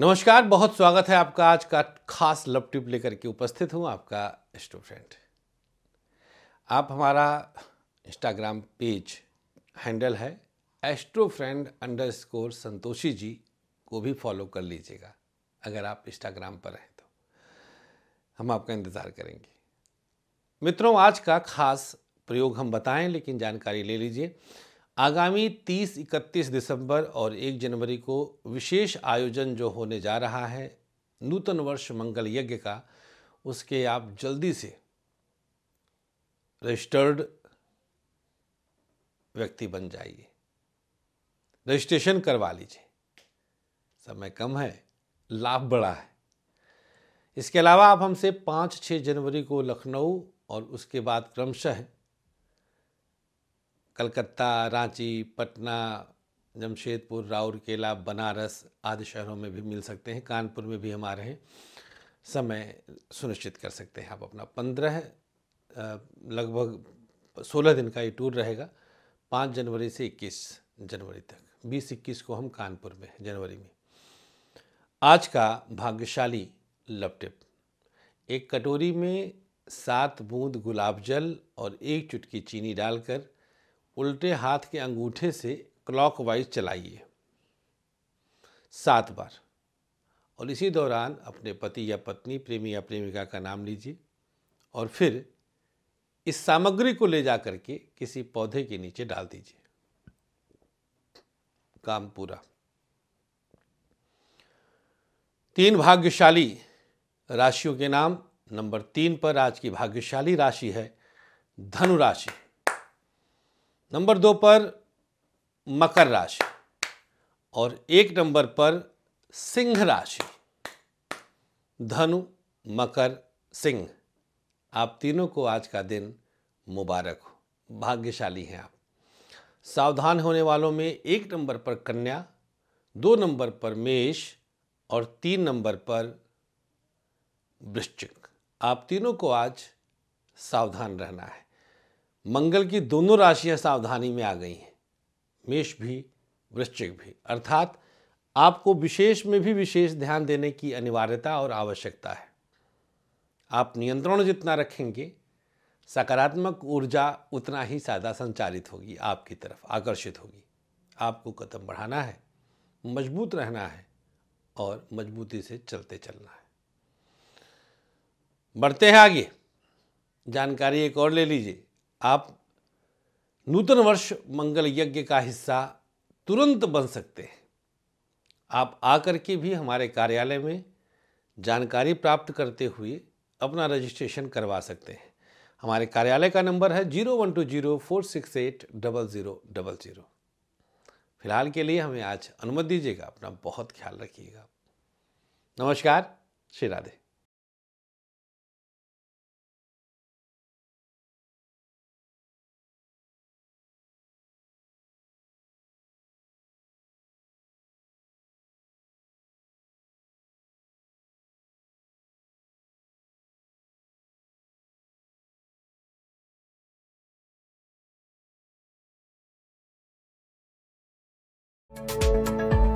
नमस्कार बहुत स्वागत है आपका आज का खास लव टिप लेकर के उपस्थित हूँ आपका स्टूडेंट आप हमारा इंस्टाग्राम पेज हैंडल है astro friend underscore Santoshi ji को भी फॉलो कर लीजिएगा अगर आप इंस्टाग्राम पर हैं तो हम आपका इंतज़ार करेंगे मित्रों आज का खास प्रयोग हम बताएं लेकिन जानकारी ले लीजिए आगामी 30, 31 दिसंबर और 1 जनवरी को विशेष आयोजन जो होने जा रहा है नूतन वर्ष मंगल यज्ञ का उसके आप जल्दी से रजिस्टर्ड व्यक्ति बन जाइए रजिस्ट्रेशन करवा लीजिए समय कम है लाभ बड़ा है इसके अलावा आप हमसे पाँच छः जनवरी को लखनऊ और उसके बाद क्रमशः कलकत्ता रांची पटना जमशेदपुर राउरकेला बनारस आदि शहरों में भी मिल सकते हैं कानपुर में भी हम आ रहे हैं समय सुनिश्चित कर सकते हैं आप अपना पंद्रह लगभग सोलह दिन का ये टूर रहेगा पाँच जनवरी से इक्कीस जनवरी तक बीस इक्कीस को हम कानपुर में जनवरी में आज का भाग्यशाली लव टिप एक कटोरी में सात बूंद गुलाब जल और एक चुटकी चीनी डालकर उल्टे हाथ के अंगूठे से क्लॉकवाइज चलाइए सात बार और इसी दौरान अपने पति या पत्नी प्रेमी या प्रेमिका का नाम लीजिए और फिर इस सामग्री को ले जा करके किसी पौधे के नीचे डाल दीजिए काम पूरा तीन भाग्यशाली राशियों के नाम नंबर तीन पर आज की भाग्यशाली राशि है धनु राशि नंबर दो पर मकर राशि और एक नंबर पर सिंह राशि धनु मकर सिंह आप तीनों को आज का दिन मुबारक हो भाग्यशाली हैं आप सावधान होने वालों में एक नंबर पर कन्या दो नंबर पर मेष और तीन नंबर पर वृश्चिक आप तीनों को आज सावधान रहना है मंगल की दोनों राशियां सावधानी में आ गई हैं मेष भी वृश्चिक भी अर्थात आपको विशेष में भी विशेष ध्यान देने की अनिवार्यता और आवश्यकता है आप नियंत्रण जितना रखेंगे सकारात्मक ऊर्जा उतना ही ज़्यादा संचालित होगी आपकी तरफ आकर्षित होगी आपको कदम बढ़ाना है मजबूत रहना है और मजबूती से चलते चलना है बढ़ते हैं आगे जानकारी एक और ले लीजिए आप नूतन वर्ष मंगल यज्ञ का हिस्सा तुरंत बन सकते हैं आप आकर के भी हमारे कार्यालय में जानकारी प्राप्त करते हुए अपना रजिस्ट्रेशन करवा सकते हैं हमारे कार्यालय का नंबर है zero one two zero four six eight double zero double zero फिलहाल के लिए हमें आज अनुमति दीजिएगा अपना बहुत ख्याल रखिएगा नमस्कार श्री राधे thank you